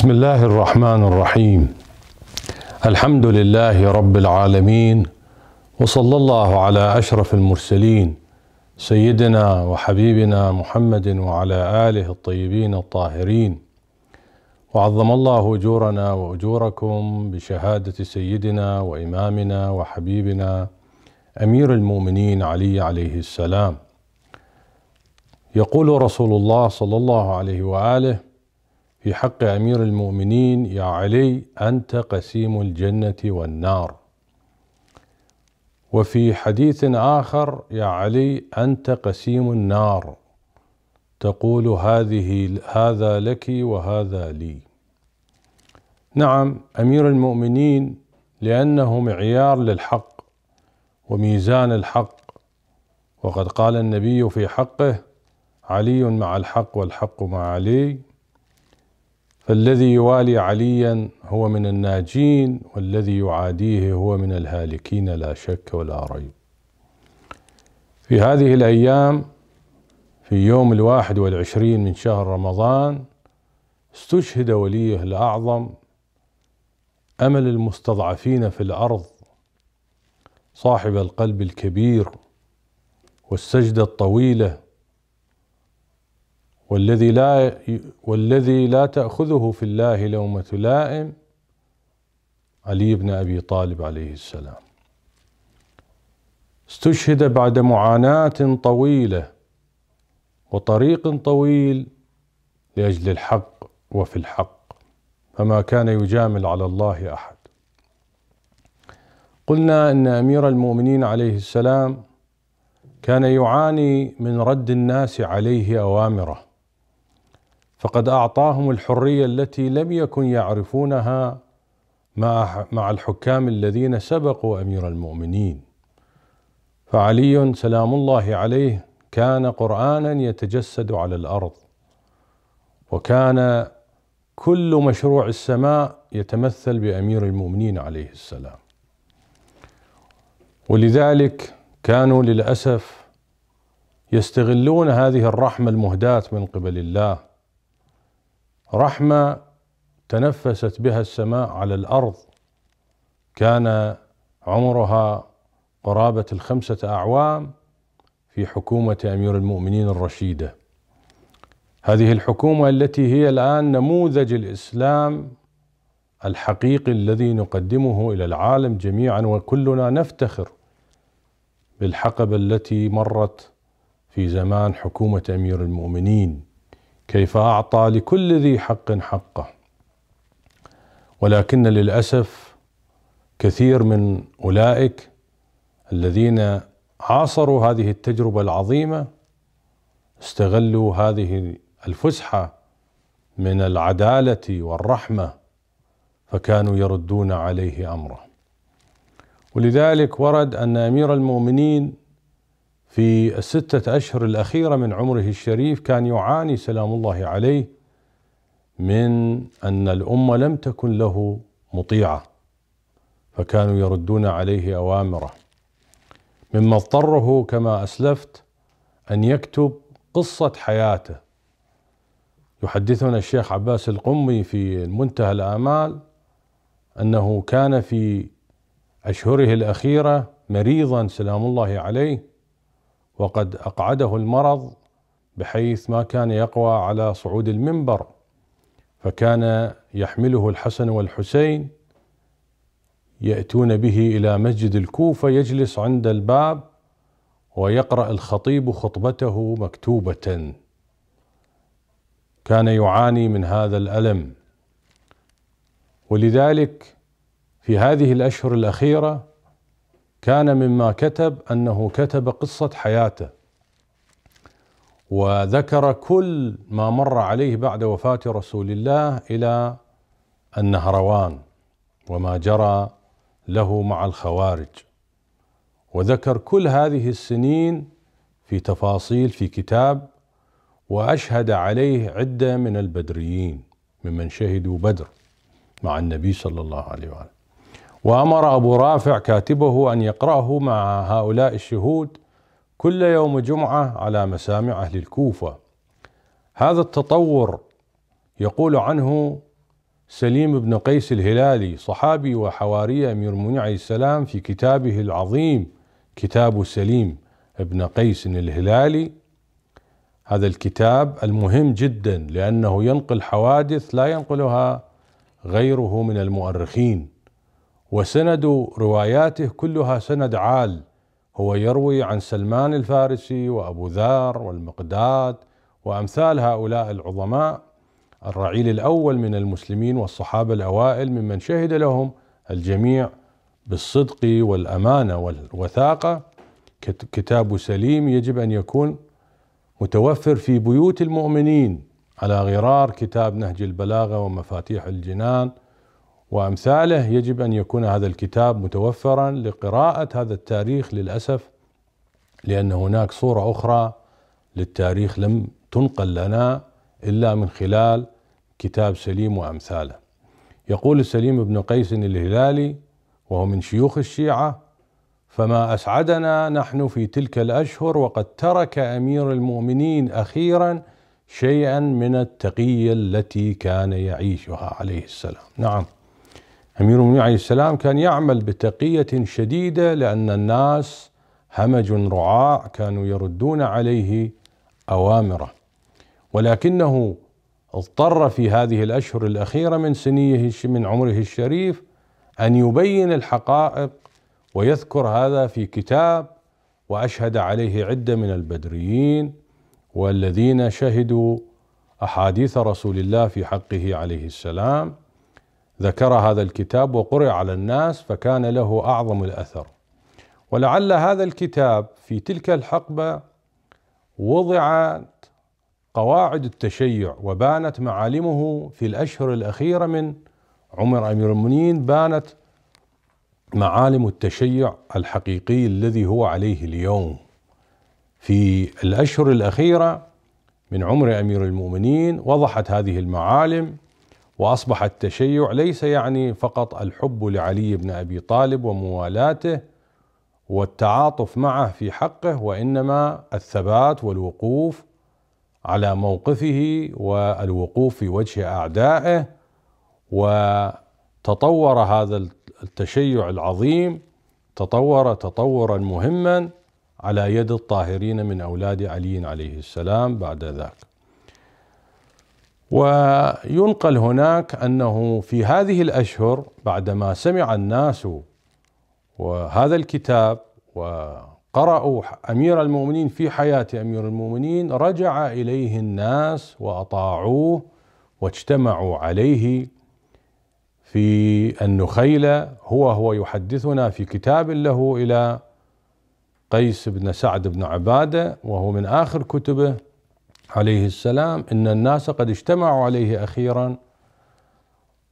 بسم الله الرحمن الرحيم الحمد لله رب العالمين وصلى الله على اشرف المرسلين سيدنا وحبيبنا محمد وعلى اله الطيبين الطاهرين وعظم الله اجورنا واجوركم بشهاده سيدنا وامامنا وحبيبنا امير المؤمنين علي عليه السلام يقول رسول الله صلى الله عليه واله في حق أمير المؤمنين يا علي أنت قسيم الجنة والنار وفي حديث آخر يا علي أنت قسيم النار تقول هذه هذا لك وهذا لي نعم أمير المؤمنين لأنه معيار للحق وميزان الحق وقد قال النبي في حقه علي مع الحق والحق مع علي فالذي يوالي عليا هو من الناجين والذي يعاديه هو من الهالكين لا شك ولا ريب في هذه الأيام في يوم الواحد والعشرين من شهر رمضان استشهد وليه الأعظم أمل المستضعفين في الأرض صاحب القلب الكبير والسجدة الطويلة والذي لا والذي لا تأخذه في الله لومة لائم علي بن أبي طالب عليه السلام استشهد بعد معاناة طويلة وطريق طويل لأجل الحق وفي الحق فما كان يجامل على الله أحد قلنا أن أمير المؤمنين عليه السلام كان يعاني من رد الناس عليه أوامره فقد اعطاهم الحريه التي لم يكن يعرفونها مع مع الحكام الذين سبقوا امير المؤمنين فعلي سلام الله عليه كان قرانا يتجسد على الارض وكان كل مشروع السماء يتمثل بامير المؤمنين عليه السلام ولذلك كانوا للاسف يستغلون هذه الرحمه المهداه من قبل الله رحمه تنفست بها السماء على الارض كان عمرها قرابه الخمسه اعوام في حكومه امير المؤمنين الرشيده هذه الحكومه التي هي الان نموذج الاسلام الحقيقي الذي نقدمه الى العالم جميعا وكلنا نفتخر بالحقبه التي مرت في زمان حكومه امير المؤمنين كيف اعطى لكل ذي حق حقه ولكن للاسف كثير من اولئك الذين عاصروا هذه التجربه العظيمه استغلوا هذه الفسحه من العداله والرحمه فكانوا يردون عليه امره ولذلك ورد ان امير المؤمنين في الستة أشهر الأخيرة من عمره الشريف كان يعاني سلام الله عليه من أن الأمة لم تكن له مطيعة فكانوا يردون عليه أوامره مما اضطره كما أسلفت أن يكتب قصة حياته يحدثنا الشيخ عباس القمي في منتهى الآمال أنه كان في أشهره الأخيرة مريضا سلام الله عليه وقد اقعده المرض بحيث ما كان يقوى على صعود المنبر فكان يحمله الحسن والحسين ياتون به الى مسجد الكوفه يجلس عند الباب ويقرا الخطيب خطبته مكتوبه كان يعاني من هذا الالم ولذلك في هذه الاشهر الاخيره كان مما كتب انه كتب قصه حياته وذكر كل ما مر عليه بعد وفاه رسول الله الى النهروان وما جرى له مع الخوارج وذكر كل هذه السنين في تفاصيل في كتاب واشهد عليه عده من البدريين ممن شهدوا بدر مع النبي صلى الله عليه واله وأمر أبو رافع كاتبه أن يقرأه مع هؤلاء الشهود كل يوم جمعة على مسامع أهل الكوفة هذا التطور يقول عنه سليم بن قيس الهلالي صحابي وحواري أمير المؤمنين عليه السلام في كتابه العظيم كتاب سليم بن قيس الهلالي هذا الكتاب المهم جدا لأنه ينقل حوادث لا ينقلها غيره من المؤرخين وسند رواياته كلها سند عال هو يروي عن سلمان الفارسي وابو ذر والمقداد وامثال هؤلاء العظماء الرعيل الاول من المسلمين والصحابه الاوائل ممن شهد لهم الجميع بالصدق والامانه والوثاقه كتاب سليم يجب ان يكون متوفر في بيوت المؤمنين على غرار كتاب نهج البلاغه ومفاتيح الجنان وامثاله يجب ان يكون هذا الكتاب متوفرا لقراءه هذا التاريخ للاسف لان هناك صوره اخرى للتاريخ لم تنقل لنا الا من خلال كتاب سليم وامثاله. يقول سليم بن قيس الهلالي وهو من شيوخ الشيعه فما اسعدنا نحن في تلك الاشهر وقد ترك امير المؤمنين اخيرا شيئا من التقيه التي كان يعيشها عليه السلام. نعم. أمير المؤمنين عليه السلام كان يعمل بتقية شديدة لأن الناس همج رعاع كانوا يردون عليه أوامره ولكنه اضطر في هذه الأشهر الأخيرة من سنيه من عمره الشريف أن يبين الحقائق ويذكر هذا في كتاب وأشهد عليه عدة من البدريين والذين شهدوا أحاديث رسول الله في حقه عليه السلام ذكر هذا الكتاب وقرئ على الناس فكان له اعظم الاثر ولعل هذا الكتاب في تلك الحقبه وضعت قواعد التشيع وبانت معالمه في الاشهر الاخيره من عمر امير المؤمنين بانت معالم التشيع الحقيقي الذي هو عليه اليوم في الاشهر الاخيره من عمر امير المؤمنين وضحت هذه المعالم واصبح التشيع ليس يعني فقط الحب لعلي بن ابي طالب وموالاته والتعاطف معه في حقه وانما الثبات والوقوف على موقفه والوقوف في وجه اعدائه وتطور هذا التشيع العظيم تطور تطورا مهما على يد الطاهرين من اولاد علي عليه السلام بعد ذاك وينقل هناك انه في هذه الاشهر بعدما سمع الناس وهذا الكتاب وقرأوا امير المؤمنين في حياه امير المؤمنين رجع اليه الناس واطاعوه واجتمعوا عليه في النخيله هو هو يحدثنا في كتاب له الى قيس بن سعد بن عباده وهو من اخر كتبه عليه السلام ان الناس قد اجتمعوا عليه اخيرا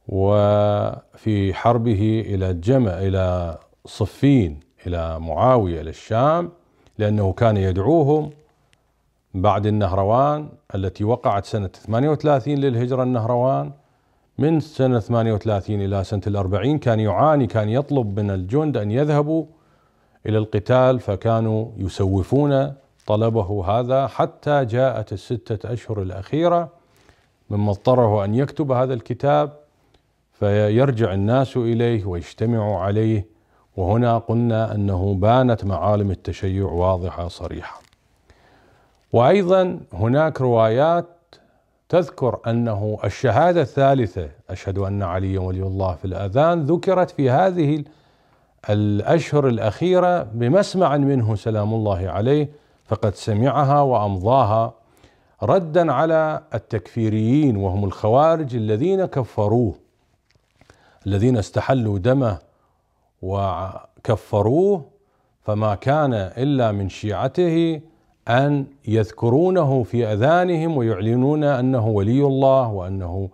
وفي حربه الى جمع الى صفين الى معاويه الى الشام لانه كان يدعوهم بعد النهروان التي وقعت سنه 38 للهجره النهروان من سنة 38 إلى سنة الأربعين كان يعاني كان يطلب من الجند أن يذهبوا إلى القتال فكانوا يسوفون طلبه هذا حتى جاءت الستة أشهر الأخيرة مما اضطره أن يكتب هذا الكتاب فيرجع الناس إليه ويجتمعوا عليه وهنا قلنا أنه بانت معالم التشيع واضحة صريحة وأيضا هناك روايات تذكر أنه الشهادة الثالثة أشهد أن عليا ولي الله في الأذان ذكرت في هذه الأشهر الأخيرة بمسمع منه سلام الله عليه فقد سمعها وامضاها ردا على التكفيريين وهم الخوارج الذين كفروه الذين استحلوا دمه وكفروه فما كان الا من شيعته ان يذكرونه في اذانهم ويعلنون انه ولي الله وانه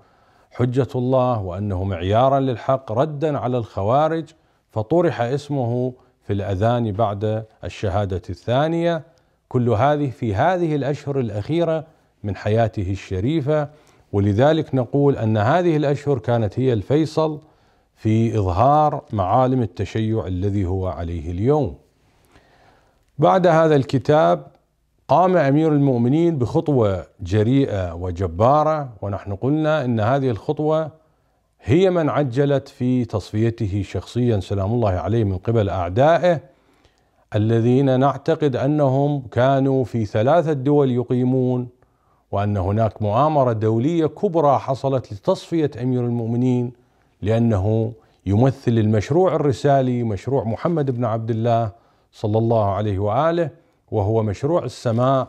حجه الله وانه معيارا للحق ردا على الخوارج فطرح اسمه في الاذان بعد الشهاده الثانيه كل هذه في هذه الاشهر الاخيره من حياته الشريفه ولذلك نقول ان هذه الاشهر كانت هي الفيصل في اظهار معالم التشيع الذي هو عليه اليوم. بعد هذا الكتاب قام امير المؤمنين بخطوه جريئه وجباره ونحن قلنا ان هذه الخطوه هي من عجلت في تصفيته شخصيا سلام الله عليه من قبل اعدائه الذين نعتقد انهم كانوا في ثلاثه دول يقيمون وان هناك مؤامره دوليه كبرى حصلت لتصفيه امير المؤمنين لانه يمثل المشروع الرسالي مشروع محمد بن عبد الله صلى الله عليه واله وهو مشروع السماء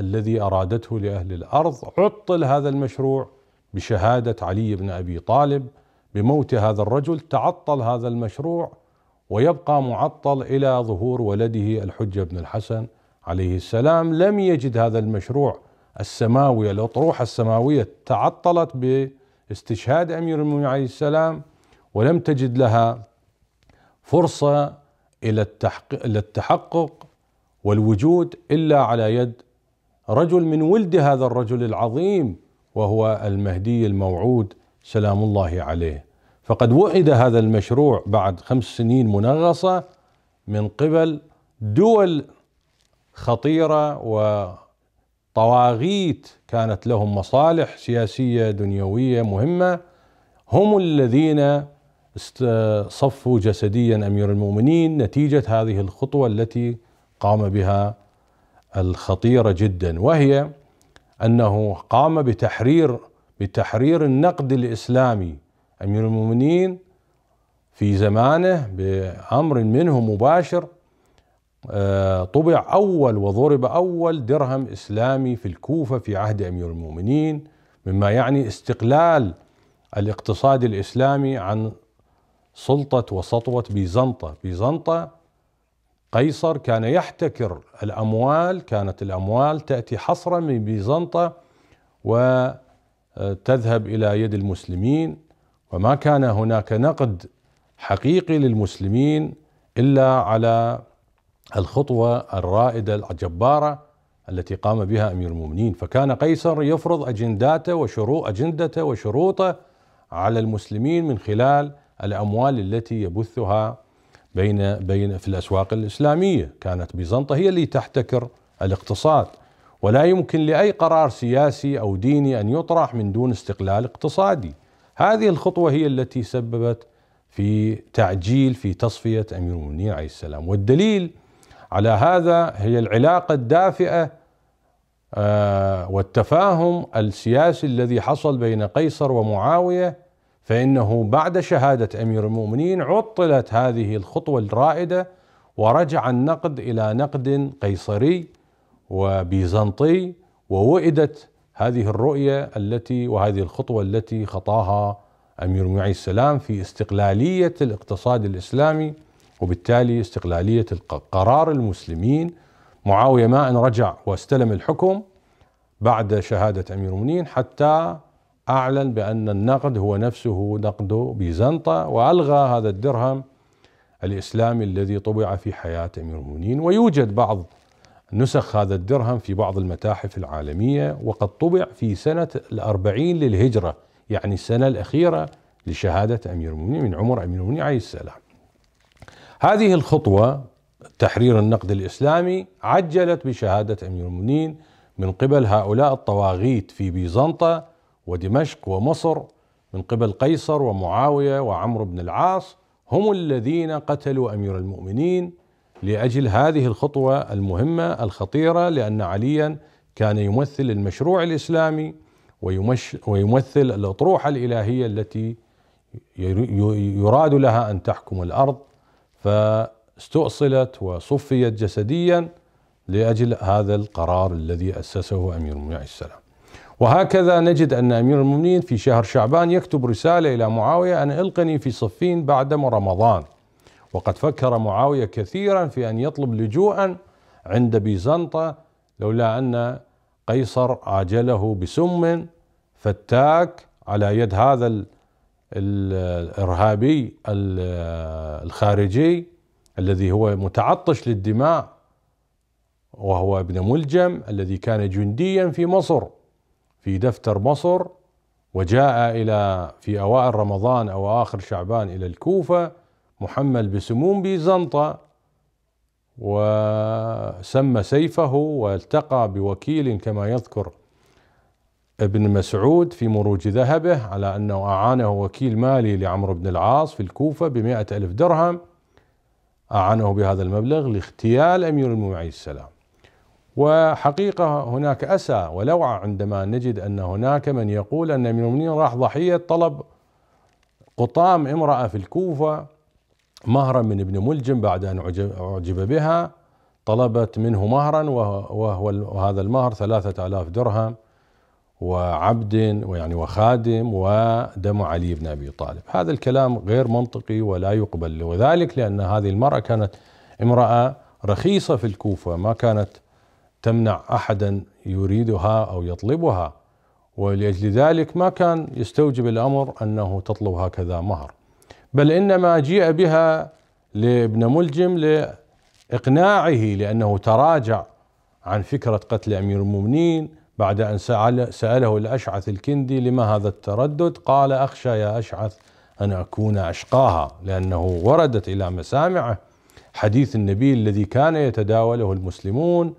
الذي ارادته لاهل الارض عطل هذا المشروع بشهاده علي بن ابي طالب بموت هذا الرجل تعطل هذا المشروع ويبقى معطل الى ظهور ولده الحجه بن الحسن عليه السلام لم يجد هذا المشروع السماوي الاطروحه السماويه تعطلت باستشهاد امير المؤمنين عليه السلام ولم تجد لها فرصه الى التحقيق, إلى التحقق والوجود الا على يد رجل من ولد هذا الرجل العظيم وهو المهدي الموعود سلام الله عليه فقد وعد هذا المشروع بعد خمس سنين منغصة من قبل دول خطيرة وطواغيت كانت لهم مصالح سياسية دنيوية مهمة هم الذين صفوا جسديا أمير المؤمنين نتيجة هذه الخطوة التي قام بها الخطيرة جدا وهي أنه قام بتحرير بتحرير النقد الإسلامي امير المؤمنين في زمانه بامر منه مباشر آه، طبع اول وضرب اول درهم اسلامي في الكوفه في عهد امير المؤمنين مما يعني استقلال الاقتصاد الاسلامي عن سلطه وسطوه بيزنطه، بيزنطه قيصر كان يحتكر الاموال، كانت الاموال تاتي حصرا من بيزنطه وتذهب الى يد المسلمين وما كان هناك نقد حقيقي للمسلمين الا على الخطوه الرائده الجباره التي قام بها امير المؤمنين فكان قيصر يفرض اجنداته وشروط اجندته وشروطه على المسلمين من خلال الاموال التي يبثها بين بين في الاسواق الاسلاميه، كانت بيزنطه هي اللي تحتكر الاقتصاد ولا يمكن لاي قرار سياسي او ديني ان يطرح من دون استقلال اقتصادي. هذه الخطوة هي التي سببت في تعجيل في تصفية أمير المؤمنين عليه السلام والدليل على هذا هي العلاقة الدافئة آه، والتفاهم السياسي الذي حصل بين قيصر ومعاوية فإنه بعد شهادة أمير المؤمنين عطلت هذه الخطوة الرائدة ورجع النقد إلى نقد قيصري وبيزنطي ووئدت هذه الرؤيه التي وهذه الخطوه التي خطاها امير معي السلام في استقلاليه الاقتصاد الاسلامي وبالتالي استقلاليه قرار المسلمين معاويه ما ان رجع واستلم الحكم بعد شهاده امير المؤمنين حتى اعلن بان النقد هو نفسه نقد بيزنطه والغى هذا الدرهم الاسلامي الذي طبع في حياه امير المؤمنين ويوجد بعض نسخ هذا الدرهم في بعض المتاحف العالمية وقد طبع في سنة الأربعين للهجرة يعني السنة الأخيرة لشهادة أمير المؤمنين من عمر أمير المؤمنين عليه السلام هذه الخطوة تحرير النقد الإسلامي عجلت بشهادة أمير المؤمنين من قبل هؤلاء الطواغيت في بيزنطة ودمشق ومصر من قبل قيصر ومعاوية وعمرو بن العاص هم الذين قتلوا أمير المؤمنين لاجل هذه الخطوه المهمه الخطيره لان عليا كان يمثل المشروع الاسلامي ويمثل الاطروحه الالهيه التي يراد لها ان تحكم الارض فاستؤصلت وصفيت جسديا لاجل هذا القرار الذي اسسه امير المؤمنين عليه السلام. وهكذا نجد ان امير المؤمنين في شهر شعبان يكتب رساله الى معاويه ان القني في صفين بعد رمضان. وقد فكر معاوية كثيرا في أن يطلب لجوءا عند بيزنطة لولا أن قيصر عاجله بسم فتاك على يد هذا الإرهابي الخارجي الذي هو متعطش للدماء وهو ابن ملجم الذي كان جنديا في مصر في دفتر مصر وجاء الى في اوائل رمضان او اخر شعبان الى الكوفه محمل بسموم بيزنطة وسمى سيفه والتقى بوكيل كما يذكر ابن مسعود في مروج ذهبه على أنه أعانه وكيل مالي لعمرو بن العاص في الكوفة بمائة ألف درهم أعانه بهذا المبلغ لاغتيال أمير المؤمنين عليه السلام وحقيقة هناك أسى ولوعة عندما نجد أن هناك من يقول أن أمير المؤمنين راح ضحية طلب قطام امرأة في الكوفة مهرا من ابن ملجم بعد أن أعجب بها طلبت منه مهرا وهو وهذا المهر ثلاثة آلاف درهم وعبد ويعني وخادم ودم علي بن أبي طالب هذا الكلام غير منطقي ولا يقبل وذلك لأن هذه المرأة كانت امرأة رخيصة في الكوفة ما كانت تمنع أحدا يريدها أو يطلبها ولأجل ذلك ما كان يستوجب الأمر أنه تطلب هكذا مهر بل انما جيء بها لابن ملجم لاقناعه لانه تراجع عن فكره قتل امير المؤمنين بعد ان ساله الاشعث الكندي لما هذا التردد؟ قال اخشى يا اشعث ان اكون اشقاها لانه وردت الى مسامعه حديث النبي الذي كان يتداوله المسلمون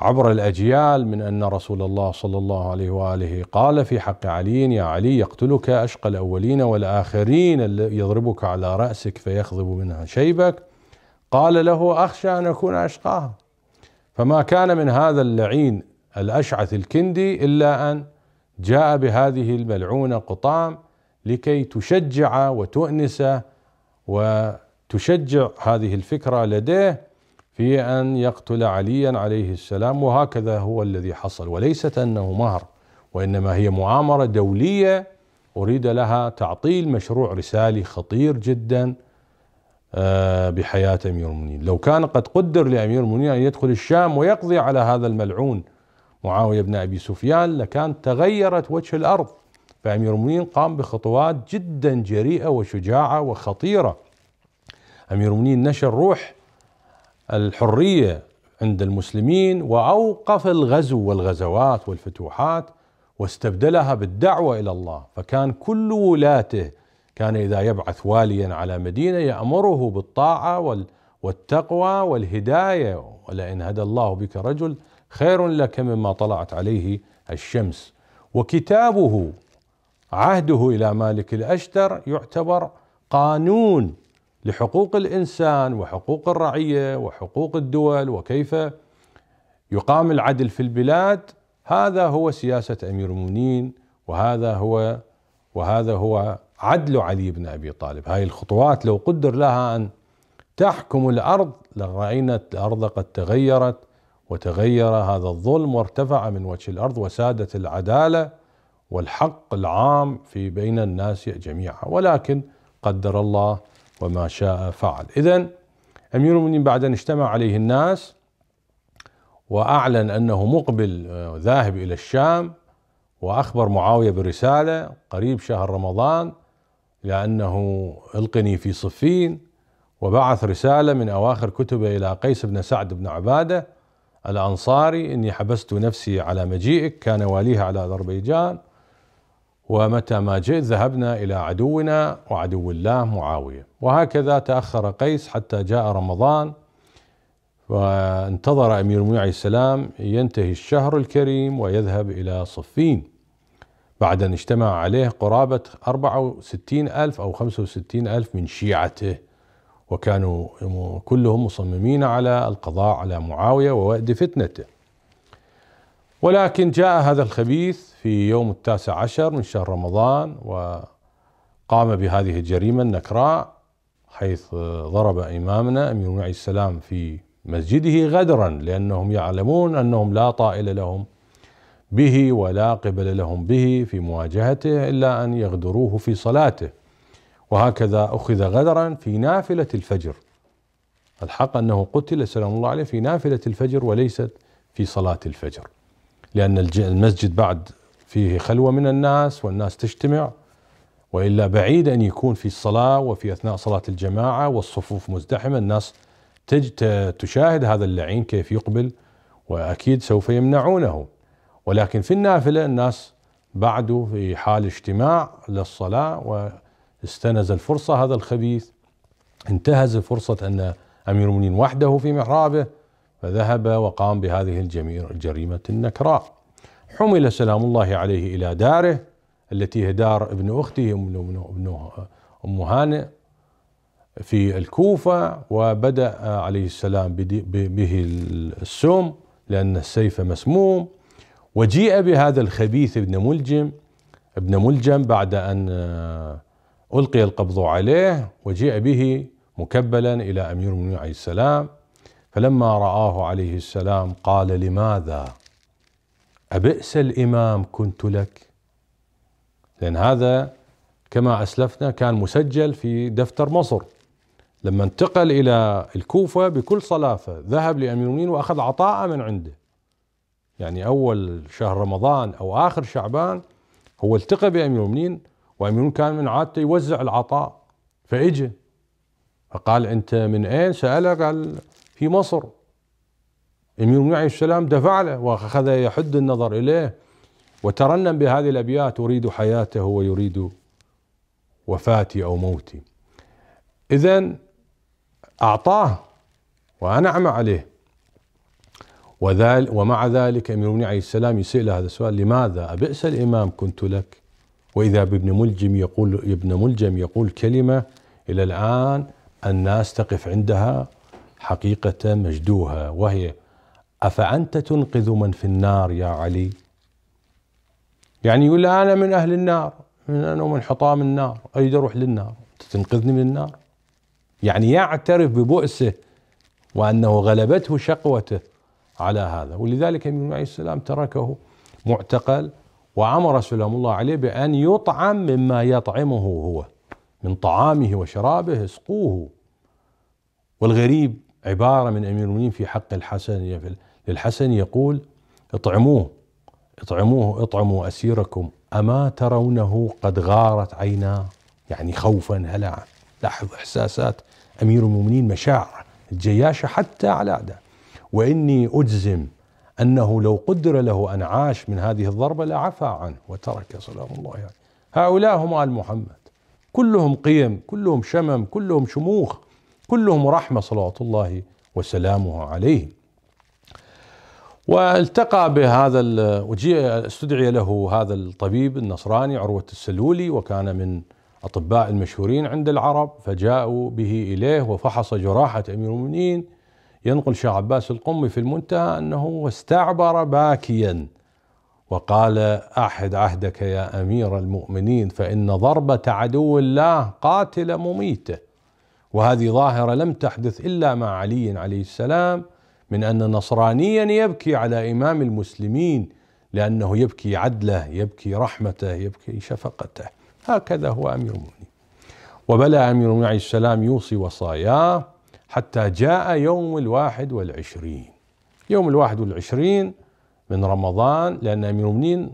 عبر الأجيال من أن رسول الله صلى الله عليه وآله قال في حق علي يا علي يقتلك أشقى الأولين والآخرين يضربك على رأسك فيخضب منها شيبك قال له أخشى أن أكون أشقاها فما كان من هذا اللعين الأشعث الكندي إلا أن جاء بهذه الملعونة قطام لكي تشجع وتؤنسه وتشجع هذه الفكرة لديه في أن يقتل عليا عليه السلام وهكذا هو الذي حصل وليست أنه مهر وإنما هي معامرة دولية أريد لها تعطيل مشروع رسالي خطير جدا آه، بحياة أمير المؤمنين لو كان قد قدر لأمير المؤمنين أن يدخل الشام ويقضي على هذا الملعون معاوية بن أبي سفيان لكان تغيرت وجه الأرض فأمير المؤمنين قام بخطوات جدا جريئة وشجاعة وخطيرة أمير المؤمنين نشر روح الحريه عند المسلمين واوقف الغزو والغزوات والفتوحات واستبدلها بالدعوه الى الله فكان كل ولاته كان اذا يبعث واليا على مدينه يامره بالطاعه والتقوى والهدايه ولئن هدى الله بك رجل خير لك مما طلعت عليه الشمس وكتابه عهده الى مالك الاشتر يعتبر قانون لحقوق الانسان وحقوق الرعيه وحقوق الدول وكيف يقام العدل في البلاد هذا هو سياسه امير المؤمنين وهذا هو وهذا هو عدل علي بن ابي طالب هاي الخطوات لو قدر لها ان تحكم الارض لراينا الارض قد تغيرت وتغير هذا الظلم وارتفع من وجه الارض وسادت العداله والحق العام في بين الناس جميعا ولكن قدر الله وما شاء فعل إذا أمير المؤمنين بعد أن اجتمع عليه الناس وأعلن أنه مقبل آه، ذاهب إلى الشام وأخبر معاوية برسالة قريب شهر رمضان لأنه ألقني في صفين وبعث رسالة من أواخر كتبه إلى قيس بن سعد بن عبادة الأنصاري إني حبست نفسي على مجيئك كان واليها على أذربيجان ومتى ما جئت ذهبنا إلى عدونا وعدو الله معاوية وهكذا تأخر قيس حتى جاء رمضان وانتظر أمير المؤمنين عليه السلام ينتهي الشهر الكريم ويذهب إلى صفين بعد أن اجتمع عليه قرابة 64 ألف أو 65 ألف من شيعته وكانوا كلهم مصممين على القضاء على معاوية ووأد فتنته ولكن جاء هذا الخبيث في يوم التاسع عشر من شهر رمضان وقام بهذه الجريمة النكراء حيث ضرب إمامنا أمير المؤمنين السلام في مسجده غدرا لأنهم يعلمون أنهم لا طائل لهم به ولا قبل لهم به في مواجهته إلا أن يغدروه في صلاته وهكذا أخذ غدرا في نافلة الفجر الحق أنه قتل سلام الله عليه في نافلة الفجر وليست في صلاة الفجر لأن المسجد بعد فيه خلوة من الناس والناس تجتمع وإلا بعيد أن يكون في الصلاة وفي أثناء صلاة الجماعة والصفوف مزدحمة الناس تج تشاهد هذا اللعين كيف يقبل وأكيد سوف يمنعونه ولكن في النافلة الناس بعدوا في حال اجتماع للصلاة واستنز الفرصة هذا الخبيث انتهز فرصة أن أمير المؤمنين وحده في محرابه فذهب وقام بهذه الجريمة النكراء حمل سلام الله عليه إلى داره التي هي دار ابن أخته ابن أم هانئ في الكوفة وبدأ عليه السلام به السم لأن السيف مسموم وجيء بهذا الخبيث ابن ملجم ابن ملجم بعد أن ألقي القبض عليه وجيء به مكبلا إلى أمير المؤمنين عليه السلام فلما رآه عليه السلام قال لماذا أبئس الإمام كنت لك لأن هذا كما أسلفنا كان مسجل في دفتر مصر لما انتقل إلى الكوفة بكل صلافة ذهب لأمير المؤمنين وأخذ عطاء من عنده يعني أول شهر رمضان أو آخر شعبان هو التقى بأمير المؤمنين وأمير المؤمنين كان من عادته يوزع العطاء فإجا فقال أنت من أين سأله قال في مصر امير المؤمنين عليه السلام دفع له واخذ يحد النظر اليه وترنم بهذه الابيات اريد حياته ويريد وفاتي او موتي اذا اعطاه وانعم عليه وذل ومع ذلك امير المؤمنين عليه السلام يسال هذا السؤال لماذا ابئس الامام كنت لك واذا بابن ملجم يقول ابن ملجم يقول كلمه الى الان الناس تقف عندها حقيقة مجدوها وهي أفأنت تنقذ من في النار يا علي يعني يقول أنا من أهل النار من أنا ومن حطام النار أريد أروح للنار تنقذني من النار يعني يعترف ببؤسه وأنه غلبته شقوته على هذا ولذلك النبي عليه السلام تركه معتقل وعمر سلام الله عليه بأن يطعم مما يطعمه هو من طعامه وشرابه اسقوه والغريب عبارة من أمير المؤمنين في حق الحسن للحسن يقول اطعموه اطعموه اطعموا أسيركم أما ترونه قد غارت عيناه يعني خوفا هلعا لاحظ إحساسات أمير المؤمنين مشاعر الجياشة حتى على أعداء وإني أجزم أنه لو قدر له أن عاش من هذه الضربة لعفى عنه وترك سلام الله عليه يعني. هؤلاء هم آل محمد كلهم قيم كلهم شمم كلهم شموخ كلهم رحمة صلوات الله وسلامه عليه والتقى بهذا استدعي له هذا الطبيب النصراني عروة السلولي وكان من أطباء المشهورين عند العرب فجاءوا به إليه وفحص جراحة أمير المؤمنين ينقل شاه عباس القمي في المنتهى أنه استعبر باكيا وقال أحد عهدك يا أمير المؤمنين فإن ضربة عدو الله قاتلة مميته وهذه ظاهره لم تحدث الا مع علي عليه السلام من ان نصرانيا يبكي على امام المسلمين لانه يبكي عدله يبكي رحمته يبكي شفقته هكذا هو امير المؤمنين وبلى امير المؤمنين عليه السلام يوصي وصاياه حتى جاء يوم الواحد والعشرين يوم الواحد والعشرين من رمضان لأن أمير المؤمنين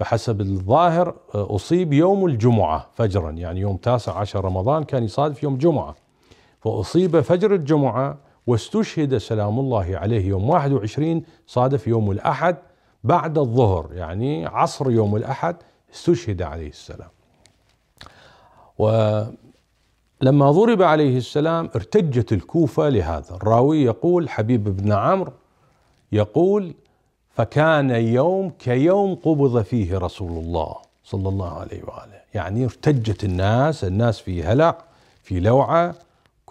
بحسب الظاهر أصيب يوم الجمعة فجرا يعني يوم تاسع عشر رمضان كان يصادف يوم جمعة فأصيب فجر الجمعة واستشهد سلام الله عليه يوم 21 صادف يوم الأحد بعد الظهر يعني عصر يوم الأحد استشهد عليه السلام ولما ضرب عليه السلام ارتجت الكوفة لهذا الراوي يقول حبيب بن عمرو يقول فكان يوم كيوم قبض فيه رسول الله صلى الله عليه وآله يعني ارتجت الناس الناس في هلع في لوعة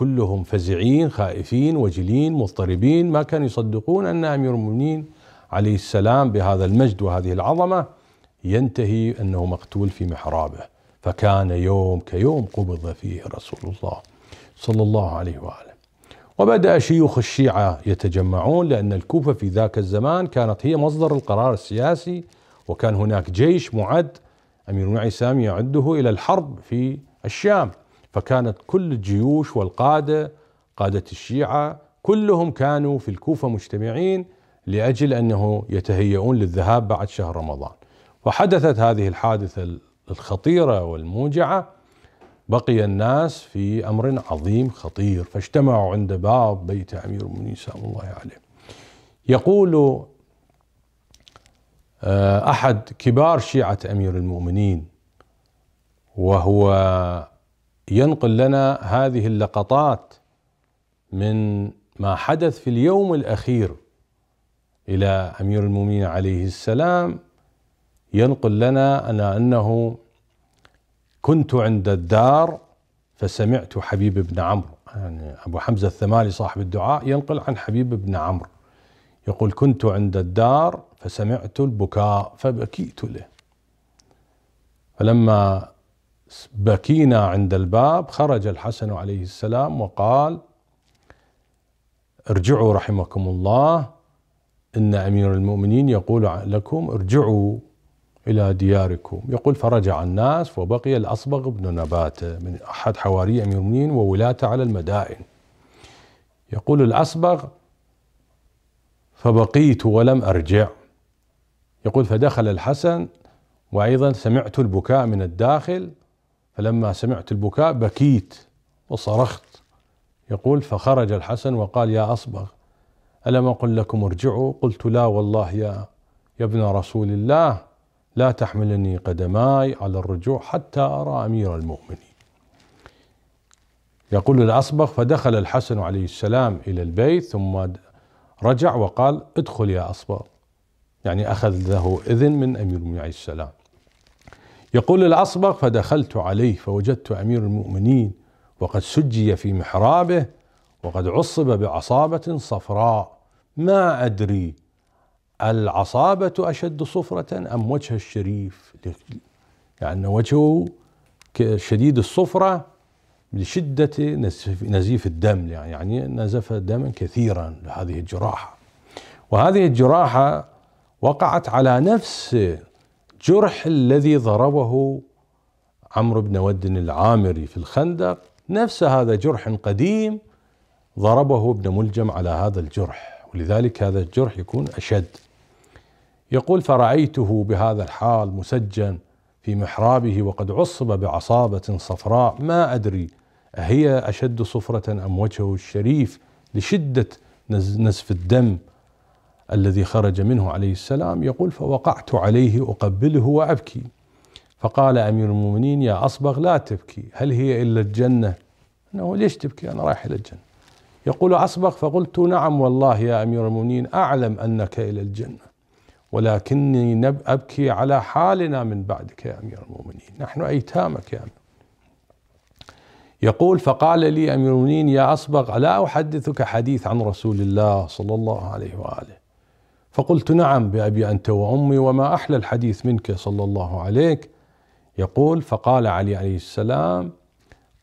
كلهم فزعين خائفين وجلين مضطربين ما كانوا يصدقون أن أمير المؤمنين عليه السلام بهذا المجد وهذه العظمة ينتهي أنه مقتول في محرابه فكان يوم كيوم قبض فيه رسول الله صلى الله عليه وآله وبدأ شيوخ الشيعة يتجمعون لأن الكوفة في ذاك الزمان كانت هي مصدر القرار السياسي وكان هناك جيش معد أمير عليه السلام يعده إلى الحرب في الشام فكانت كل الجيوش والقادة قادة الشيعة كلهم كانوا في الكوفة مجتمعين لأجل أنه يتهيئون للذهاب بعد شهر رمضان وحدثت هذه الحادثة الخطيرة والموجعة بقي الناس في أمر عظيم خطير فاجتمعوا عند باب بيت أمير المؤمنين سلام الله عليه يقول آه، أحد كبار شيعة أمير المؤمنين وهو ينقل لنا هذه اللقطات من ما حدث في اليوم الاخير الى امير المؤمنين عليه السلام ينقل لنا أنا انه كنت عند الدار فسمعت حبيب بن عمرو يعني ابو حمزه الثمالي صاحب الدعاء ينقل عن حبيب بن عمرو يقول كنت عند الدار فسمعت البكاء فبكيت له فلما بكينا عند الباب خرج الحسن عليه السلام وقال ارجعوا رحمكم الله ان امير المؤمنين يقول لكم ارجعوا الى دياركم يقول فرجع الناس وبقي الاصبغ بن نباته من احد حواري امير المؤمنين وولاته على المدائن يقول الاصبغ فبقيت ولم ارجع يقول فدخل الحسن وايضا سمعت البكاء من الداخل فلما سمعت البكاء بكيت وصرخت يقول فخرج الحسن وقال يا أصبغ ألم أقل لكم ارجعوا قلت لا والله يا يا ابن رسول الله لا تحملني قدماي على الرجوع حتى أرى أمير المؤمنين يقول الأصبغ فدخل الحسن عليه السلام إلى البيت ثم رجع وقال ادخل يا أصبغ يعني أخذ له إذن من أمير المؤمنين عليه السلام يقول الأصبغ فدخلت عليه فوجدت أمير المؤمنين وقد سجي في محرابه وقد عصب بعصابة صفراء ما أدري العصابة أشد صفرة أم وجه الشريف لأن وجهه شديد الصفرة لشدة نزيف الدم يعني نزف دما كثيرا لهذه الجراحة وهذه الجراحة وقعت على نفس الجرح الذي ضربه عمرو بن ود العامري في الخندق نفس هذا جرح قديم ضربه ابن ملجم على هذا الجرح ولذلك هذا الجرح يكون أشد يقول فرأيته بهذا الحال مسجن في محرابه وقد عصب بعصابة صفراء ما أدري أهي أشد صفرة أم وجهه الشريف لشدة نزف الدم الذي خرج منه عليه السلام يقول فوقعت عليه أقبله وأبكي فقال أمير المؤمنين يا أصبغ لا تبكي هل هي إلا الجنة أنه ليش تبكي أنا رايح إلى الجنة يقول أصبغ فقلت نعم والله يا أمير المؤمنين أعلم أنك إلى الجنة ولكني نب أبكي على حالنا من بعدك يا أمير المؤمنين نحن أيتامك يا أمير يقول فقال لي أمير المؤمنين يا أصبغ ألا أحدثك حديث عن رسول الله صلى الله عليه وآله فقلت نعم بأبي أنت وأمي وما أحلى الحديث منك صلى الله عليك يقول فقال علي عليه السلام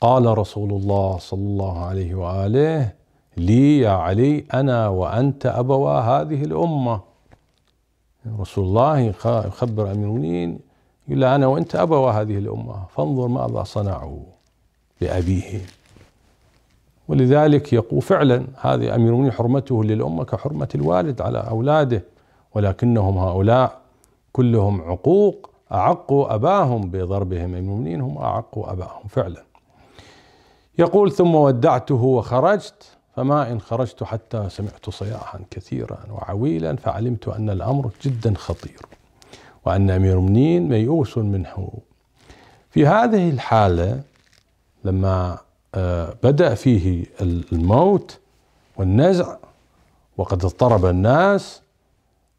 قال رسول الله صلى الله عليه وآله لي يا علي أنا وأنت أبوا هذه الأمة رسول الله يخبر أمير المؤمنين يقول أنا وأنت أبوا هذه الأمة فانظر ماذا صنعوا بأبيهم ولذلك يقول فعلا هذه أمير المؤمنين حرمته للأمة كحرمة الوالد على أولاده ولكنهم هؤلاء كلهم عقوق أعقوا أباهم بضربهم امير المؤمنين هم أعقوا أباهم فعلا يقول ثم ودعته وخرجت فما إن خرجت حتى سمعت صياحا كثيرا وعويلا فعلمت أن الأمر جدا خطير وأن أمير المؤمنين ميؤوس منه في هذه الحالة لما آه، بدأ فيه الموت والنزع وقد اضطرب الناس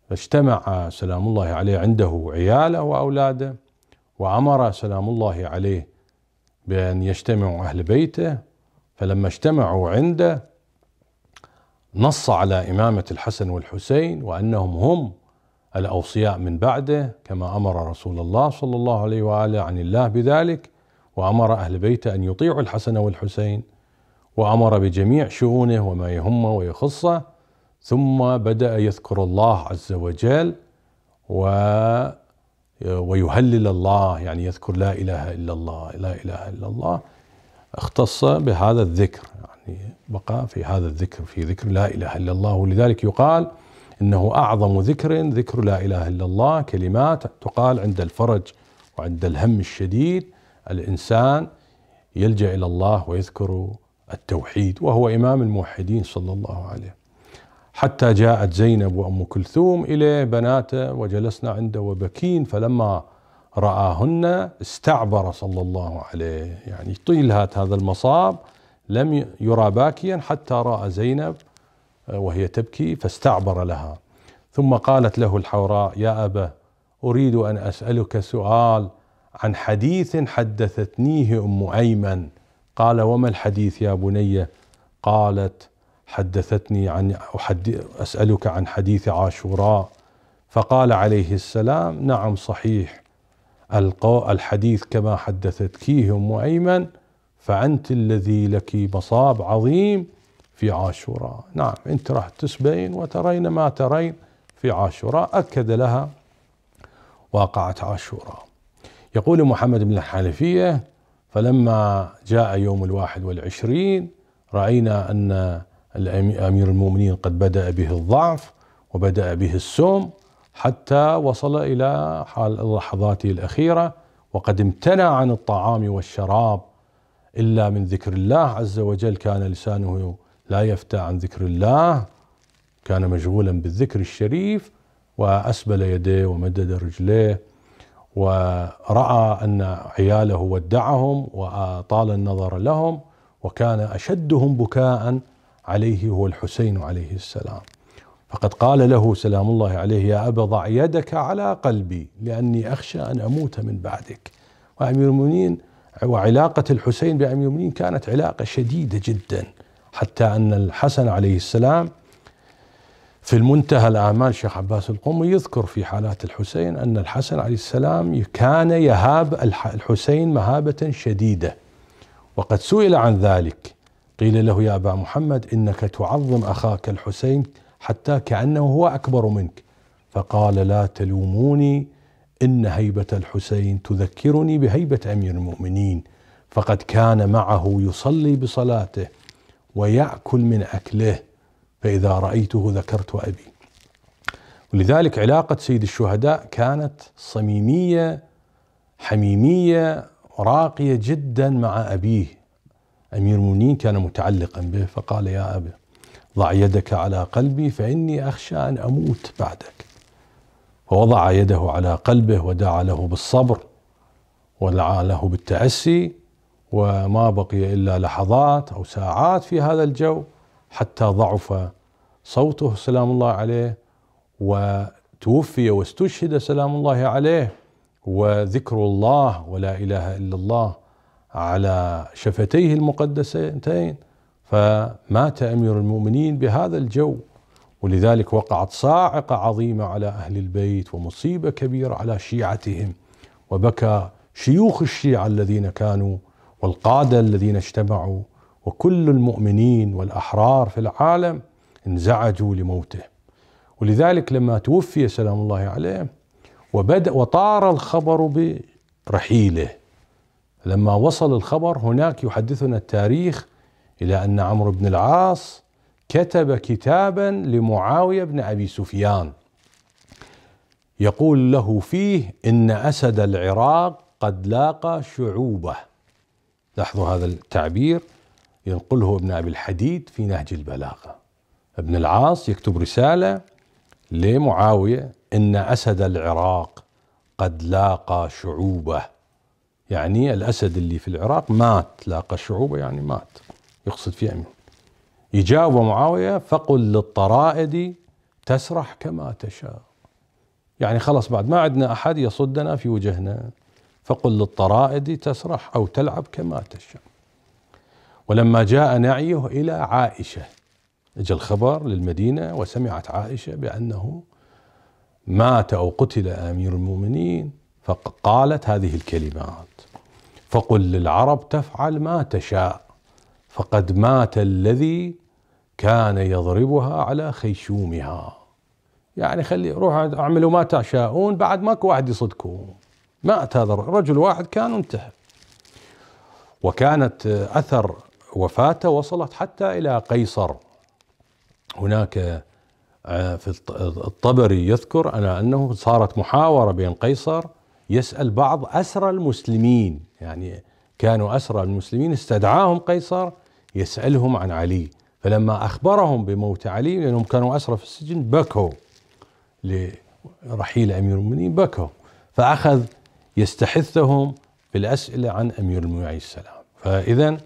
فاجتمع سلام الله عليه عنده عياله وأولاده وأمر سلام الله عليه بأن يجتمعوا أهل بيته فلما اجتمعوا عنده نص على إمامة الحسن والحسين وأنهم هم الأوصياء من بعده كما أمر رسول الله صلى الله عليه وآله عن الله بذلك وأمر أهل بيته أن يطيعوا الحسن والحسين وأمر بجميع شؤونه وما يهمه ويخصه ثم بدأ يذكر الله عز وجل و ويهلل الله يعني يذكر لا إله إلا الله لا إله إلا الله اختص بهذا الذكر يعني بقى في هذا الذكر في ذكر لا إله إلا الله ولذلك يقال إنه أعظم ذكر ذكر لا إله إلا الله كلمات تقال عند الفرج وعند الهم الشديد الانسان يلجا الى الله ويذكر التوحيد وهو امام الموحدين صلى الله عليه حتى جاءت زينب وام كلثوم اليه بناته وجلسنا عنده وبكين فلما راهن استعبر صلى الله عليه يعني طيل هذا المصاب لم يرى باكيا حتى راى زينب آه، وهي تبكي فاستعبر لها ثم قالت له الحوراء يا ابا اريد ان اسالك سؤال عن حديث حدثتنيه ام ايمن قال وما الحديث يا بني قالت حدثتني عن أحد اسالك عن حديث عاشوراء فقال عليه السلام نعم صحيح الحديث كما حدثتكيه ام ايمن فانت الذي لك مصاب عظيم في عاشوراء نعم انت راح تسبين وترين ما ترين في عاشوراء اكد لها واقعه عاشوراء يقول محمد بن الحنفية فلما جاء يوم الواحد والعشرين رأينا أن أمير المؤمنين قد بدأ به الضعف وبدأ به السوم حتى وصل إلى حال لحظاته الأخيرة وقد امتنع عن الطعام والشراب إلا من ذكر الله عز وجل كان لسانه لا يفتى عن ذكر الله كان مشغولا بالذكر الشريف وأسبل يديه ومدد رجليه ورأى أن عياله ودعهم وأطال النظر لهم وكان أشدهم بكاء عليه هو الحسين عليه السلام فقد قال له سلام الله عليه يا أبا ضع يدك على قلبي لأني أخشى أن أموت من بعدك وأمير المؤمنين وعلاقة الحسين بأمير المؤمنين كانت علاقة شديدة جدا حتى أن الحسن عليه السلام في المنتهى الآمال شيخ عباس القومي يذكر في حالات الحسين أن الحسن عليه السلام كان يهاب الحسين مهابة شديدة وقد سئل عن ذلك قيل له يا أبا محمد إنك تعظم أخاك الحسين حتى كأنه هو أكبر منك فقال لا تلوموني إن هيبة الحسين تذكرني بهيبة أمير المؤمنين فقد كان معه يصلي بصلاته ويأكل من أكله فإذا رأيته ذكرت أبي ولذلك علاقة سيد الشهداء كانت صميمية حميمية راقية جدا مع أبيه أمير المؤمنين كان متعلقا به فقال يا أبي ضع يدك على قلبي فإني أخشى أن أموت بعدك فوضع يده على قلبه ودعا له بالصبر ودعا له بالتأسي وما بقي إلا لحظات أو ساعات في هذا الجو حتى ضعف صوته سلام الله عليه وتوفي واستشهد سلام الله عليه وذكر الله ولا اله الا الله على شفتيه المقدستين فمات امير المؤمنين بهذا الجو ولذلك وقعت صاعقه عظيمه على اهل البيت ومصيبه كبيره على شيعتهم وبكى شيوخ الشيعه الذين كانوا والقاده الذين اجتمعوا وكل المؤمنين والأحرار في العالم انزعجوا لموته ولذلك لما توفي سلام الله عليه وبدأ وطار الخبر برحيله لما وصل الخبر هناك يحدثنا التاريخ إلى أن عمرو بن العاص كتب كتابا لمعاوية بن أبي سفيان يقول له فيه إن أسد العراق قد لاقى شعوبه لاحظوا هذا التعبير ينقله ابن أبي الحديد في نهج البلاغة ابن العاص يكتب رسالة لمعاوية إن أسد العراق قد لاقى شعوبه يعني الأسد اللي في العراق مات لاقى شعوبه يعني مات يقصد في أمين يجاوب معاوية فقل للطرائد تسرح كما تشاء يعني خلاص بعد ما عندنا أحد يصدنا في وجهنا فقل للطرائد تسرح أو تلعب كما تشاء ولما جاء نعيه إلى عائشة اجى الخبر للمدينة وسمعت عائشة بأنه مات أو قتل أمير المؤمنين فقالت هذه الكلمات فقل للعرب تفعل ما تشاء فقد مات الذي كان يضربها على خيشومها يعني خلي روحوا اعملوا ما تشاءون بعد ماكو واحد يصدكم مات هذا رجل واحد كان وانتهى وكانت اثر وفاته وصلت حتى إلى قيصر هناك آه، في الطبري يذكر أنا أنه صارت محاورة بين قيصر يسأل بعض أسرى المسلمين يعني كانوا أسرى المسلمين استدعاهم قيصر يسألهم عن علي فلما أخبرهم بموت علي لأنهم كانوا أسرى في السجن بكوا لرحيل أمير المؤمنين بكوا فأخذ يستحثهم بالأسئلة عن أمير المؤمنين عليه السلام فإذا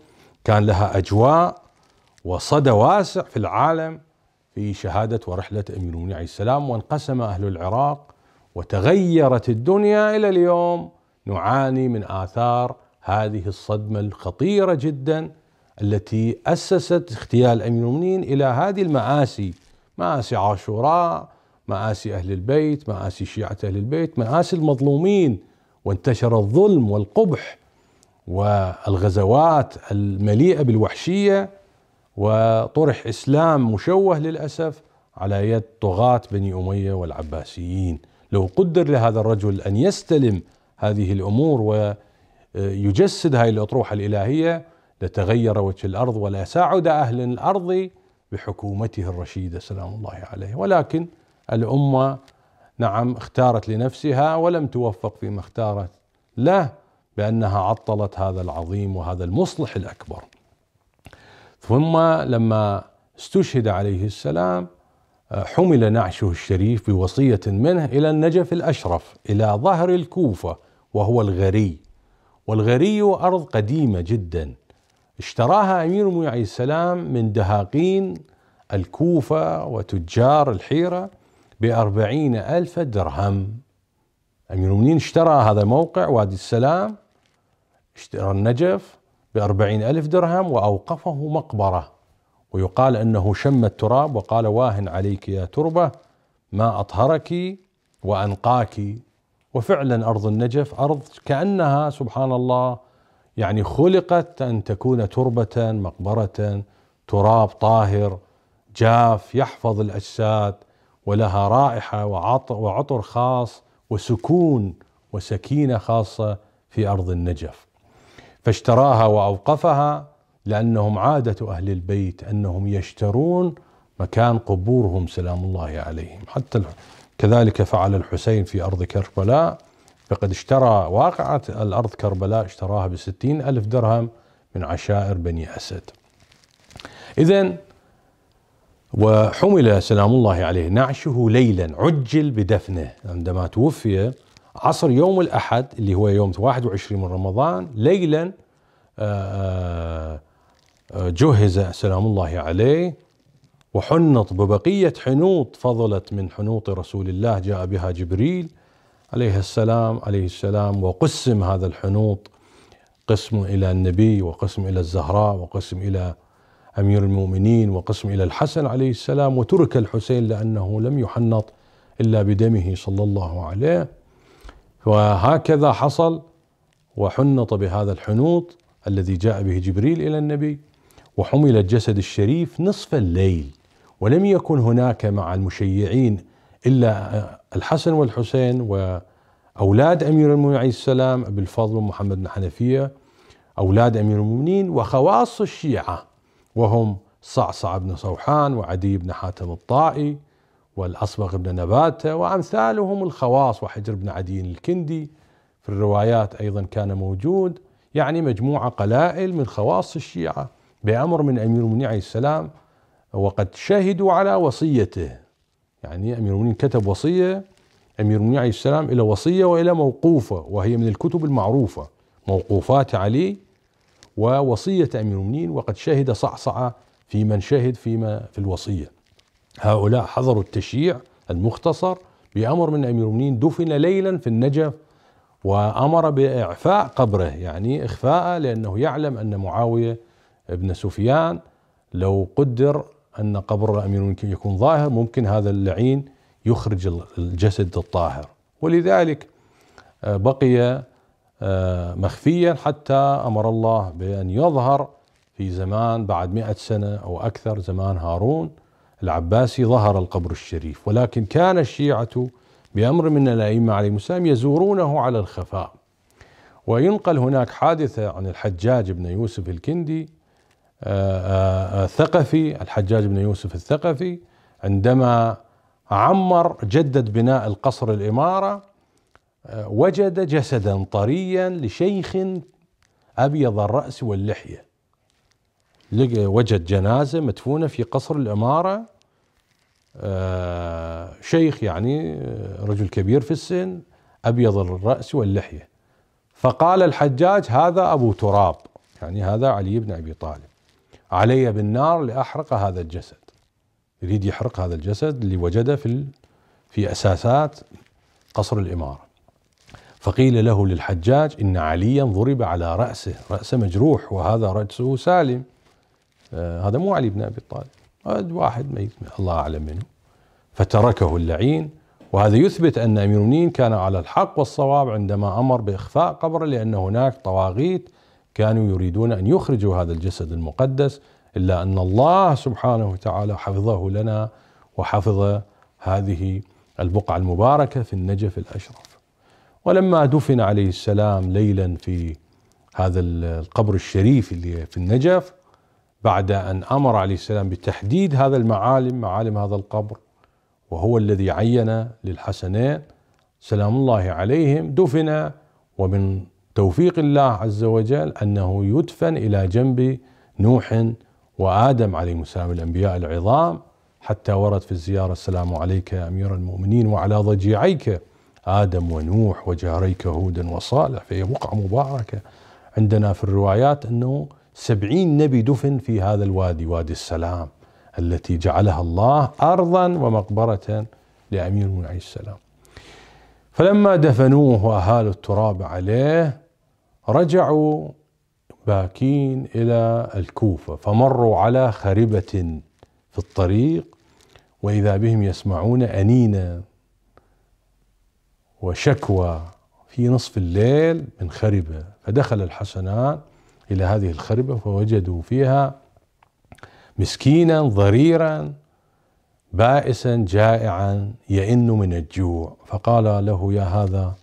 كان لها أجواء وصدى واسع في العالم في شهادة ورحلة أمير المؤمنين عليه السلام وانقسم أهل العراق وتغيرت الدنيا إلى اليوم نعاني من آثار هذه الصدمة الخطيرة جدا التي أسست اغتيال أمير المؤمنين إلى هذه المآسي مآسي عاشوراء مآسي أهل البيت مآسي شيعة أهل البيت مآسي المظلومين وانتشر الظلم والقبح والغزوات المليئه بالوحشيه وطرح اسلام مشوه للاسف على يد طغاة بني اميه والعباسيين، لو قدر لهذا الرجل ان يستلم هذه الامور ويجسد هذه الاطروحه الالهيه لتغير وجه الارض ولا ساعد اهل الارض بحكومته الرشيده سلام الله عليه، ولكن الامه نعم اختارت لنفسها ولم توفق فيما اختارت له بانها عطلت هذا العظيم وهذا المصلح الاكبر. ثم لما استشهد عليه السلام آه، حمل نعشه الشريف بوصيه منه الى النجف الاشرف الى ظهر الكوفه وهو الغري. والغري ارض قديمه جدا اشتراها امير المؤمنين عليه السلام من دهاقين الكوفه وتجار الحيره بأربعين ألف درهم أمير المؤمنين اشترى هذا الموقع وادي السلام اشترى النجف بأربعين ألف درهم وأوقفه مقبرة ويقال أنه شم التراب وقال واهن عليك يا تربة ما أطهرك وأنقاك وفعلا أرض النجف أرض كأنها سبحان الله يعني خلقت أن تكون تربة مقبرة تراب طاهر جاف يحفظ الأجساد ولها رائحة وعطر, وعطر خاص وسكون وسكينة خاصة في أرض النجف فاشتراها واوقفها لانهم عاده اهل البيت انهم يشترون مكان قبورهم سلام الله عليهم حتى كذلك فعل الحسين في أرض كربلاء فقد اشترى واقعة الأرض كربلاء اشتراها بستين ألف درهم من عشائر بني أسد إذا وحمل سلام الله عليه نعشه ليلا عجل بدفنه عندما توفي عصر يوم الأحد اللي هو يوم 21 من رمضان ليلا آه، آه، جهز سلام الله عليه وحنط ببقية حنوط فضلت من حنوط رسول الله جاء بها جبريل عليه السلام عليه السلام وقسم هذا الحنوط قسم إلى النبي وقسم إلى الزهراء وقسم إلى أمير المؤمنين وقسم إلى الحسن عليه السلام وترك الحسين لأنه لم يحنط إلا بدمه صلى الله عليه وهكذا حصل وحنط بهذا الحنوط الذي جاء به جبريل الى النبي وحمل الجسد الشريف نصف الليل ولم يكن هناك مع المشيعين الا الحسن والحسين واولاد امير المؤمنين عليه السلام ابي الفضل ومحمد بن حنفيه اولاد امير المؤمنين وخواص الشيعه وهم صعصع بن صوحان وعدي بن حاتم الطائي والأصبغ بن نباتة وأمثالهم الخواص وحجر بن عدي الكندي في الروايات أيضا كان موجود يعني مجموعة قلائل من خواص الشيعة بأمر من أمير المؤمنين عليه السلام وقد شهدوا على وصيته يعني أمير المؤمنين كتب وصية أمير المؤمنين عليه السلام إلى وصية وإلى موقوفة وهي من الكتب المعروفة موقوفات علي ووصية أمير المؤمنين وقد شهد صعصعة في من شهد فيما في الوصية هؤلاء حضروا التشييع المختصر بأمر من أمير المؤمنين دفن ليلا في النجف وأمر بإعفاء قبره يعني إخفاءه لأنه يعلم أن معاوية بن سفيان لو قدر أن قبر الأمير المؤمنين يكون ظاهر ممكن هذا اللعين يخرج الجسد الطاهر ولذلك آه، بقي آه، مخفيا حتى أمر الله بأن يظهر في زمان بعد مئة سنة أو أكثر زمان هارون العباسي ظهر القبر الشريف ولكن كان الشيعة بأمر من الأئمة عليهم السلام يزورونه على الخفاء وينقل هناك حادثة عن الحجاج بن يوسف الكندي آه، آه، آه، الثقفي الحجاج بن يوسف الثقفي عندما عمر جدد بناء القصر الإمارة وجد جسدا طريا لشيخ أبيض الرأس واللحية وجد جنازة مدفونة في قصر الإمارة آه، شيخ يعني آه، رجل كبير في السن أبيض الرأس واللحية فقال الحجاج هذا أبو تراب يعني هذا علي بن أبي طالب علي بالنار لأحرق هذا الجسد يريد يحرق هذا الجسد اللي وجده في في أساسات قصر الإمارة فقيل له للحجاج إن عليا ضرب على رأسه رأسه مجروح وهذا رأسه سالم آه، هذا مو علي بن أبي طالب واحد ميت الله أعلم منه فتركه اللعين وهذا يثبت أن أمير المؤمنين كان على الحق والصواب عندما أمر بإخفاء قبره لأن هناك طواغيت كانوا يريدون أن يخرجوا هذا الجسد المقدس إلا أن الله سبحانه وتعالى حفظه لنا وحفظ هذه البقعة المباركة في النجف الأشرف ولما دفن عليه السلام ليلا في هذا القبر الشريف اللي في النجف بعد أن أمر عليه السلام بتحديد هذا المعالم معالم هذا القبر وهو الذي عين للحسنين سلام الله عليهم دفن ومن توفيق الله عز وجل أنه يدفن إلى جنب نوح وآدم عليهم السلام الأنبياء العظام حتى ورد في الزيارة السلام عليك يا أمير المؤمنين وعلى ضجيعيك آدم ونوح وجاريك هودا وصالح فهي وقعة مباركة عندنا في الروايات أنه سبعين نبي دفن في هذا الوادي وادي السلام التي جعلها الله أرضا ومقبرة لأمير عليه السلام فلما دفنوه وأهالوا التراب عليه رجعوا باكين إلى الكوفة فمروا على خربة في الطريق وإذا بهم يسمعون أنينا وشكوى في نصف الليل من خربة فدخل الحسنان إلى هذه الخربة فوجدوا فيها مسكينا ضريرا بائسا جائعا يئن من الجوع فقال له يا هذا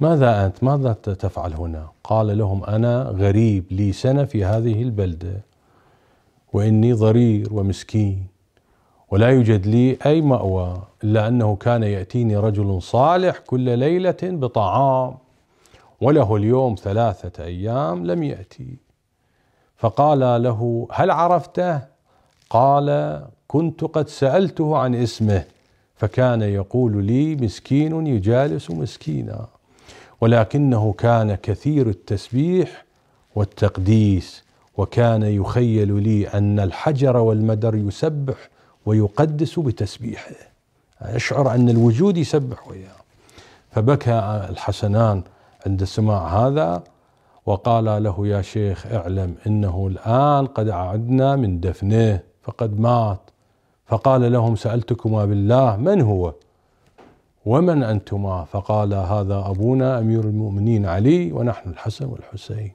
ماذا أنت ماذا تفعل هنا قال لهم أنا غريب لي سنة في هذه البلدة وإني ضرير ومسكين ولا يوجد لي أي مأوى إلا أنه كان يأتيني رجل صالح كل ليلة بطعام وله اليوم ثلاثة أيام لم يأتي فقال له هل عرفته قال كنت قد سألته عن اسمه فكان يقول لي مسكين يجالس مسكينا ولكنه كان كثير التسبيح والتقديس وكان يخيل لي ان الحجر والمدر يسبح ويقدس بتسبيحه اشعر ان الوجود يسبح وياه فبكى الحسنان عند سماع هذا وقال له يا شيخ اعلم انه الان قد اعدنا من دفنه فقد مات فقال لهم سالتكما بالله من هو ومن انتما فقال هذا ابونا امير المؤمنين علي ونحن الحسن والحسين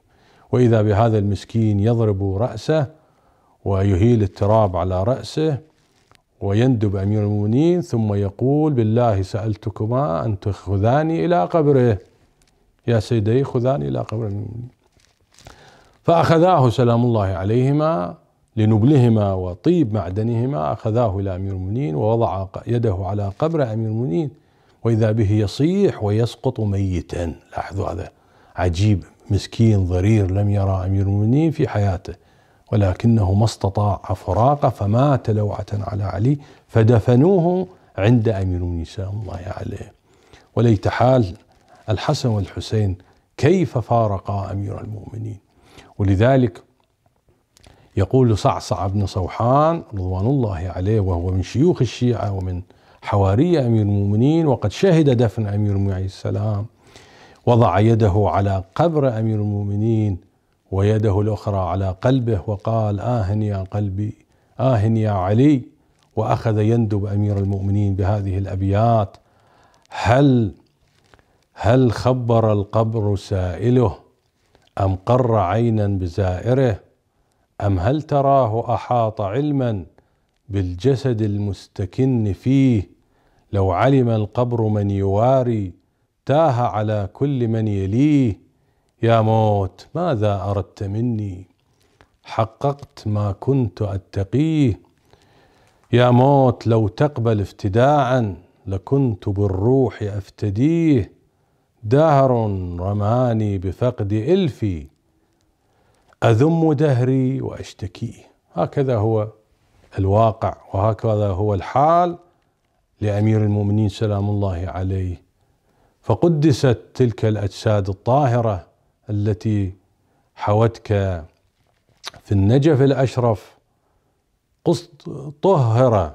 واذا بهذا المسكين يضرب راسه ويهيل التراب على راسه ويندب امير المؤمنين ثم يقول بالله سالتكما ان تخذاني الى قبره يا سيدي خذاني إلى قبر المؤمنين فأخذاه سلام الله عليهما لنبلهما وطيب معدنهما أخذاه إلى أمير المؤمنين ووضع يده على قبر أمير المؤمنين وإذا به يصيح ويسقط ميتا لاحظوا هذا عجيب مسكين ضرير لم يرى أمير المؤمنين في حياته ولكنه ما استطاع فراقه فمات لوعة على علي فدفنوه عند أمير المؤمنين سلام الله عليه وليت حال الحسن والحسين كيف فارقا امير المؤمنين ولذلك يقول صعصع بن صوحان رضوان الله عليه وهو من شيوخ الشيعه ومن حواري امير المؤمنين وقد شهد دفن امير المؤمنين عليه السلام وضع يده على قبر امير المؤمنين ويده الاخرى على قلبه وقال آه يا قلبي آه يا علي واخذ يندب امير المؤمنين بهذه الابيات هل هل خبر القبر سائله أم قر عينا بزائره أم هل تراه أحاط علما بالجسد المستكن فيه لو علم القبر من يواري تاه على كل من يليه يا موت ماذا أردت مني حققت ما كنت أتقيه يا موت لو تقبل افتداعا لكنت بالروح أفتديه دهر رماني بفقد إلفي أذم دهري وأشتكيه هكذا هو الواقع وهكذا هو الحال لأمير المؤمنين سلام الله عليه فقدست تلك الأجساد الطاهرة التي حوتك في النجف الأشرف طهر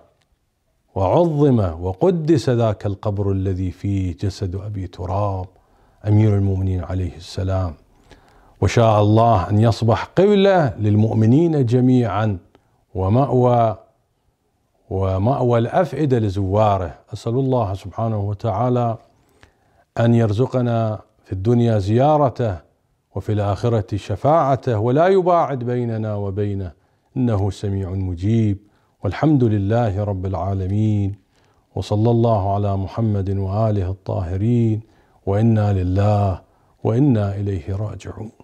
وعظم وقدس ذاك القبر الذي فيه جسد أبي تراب امير المؤمنين عليه السلام وشاء الله ان يصبح قبله للمؤمنين جميعا وماوى وماوى الافئده لزواره اسال الله سبحانه وتعالى ان يرزقنا في الدنيا زيارته وفي الاخره شفاعته ولا يباعد بيننا وبينه انه سميع مجيب والحمد لله رب العالمين وصلى الله على محمد واله الطاهرين وانا لله وانا اليه راجعون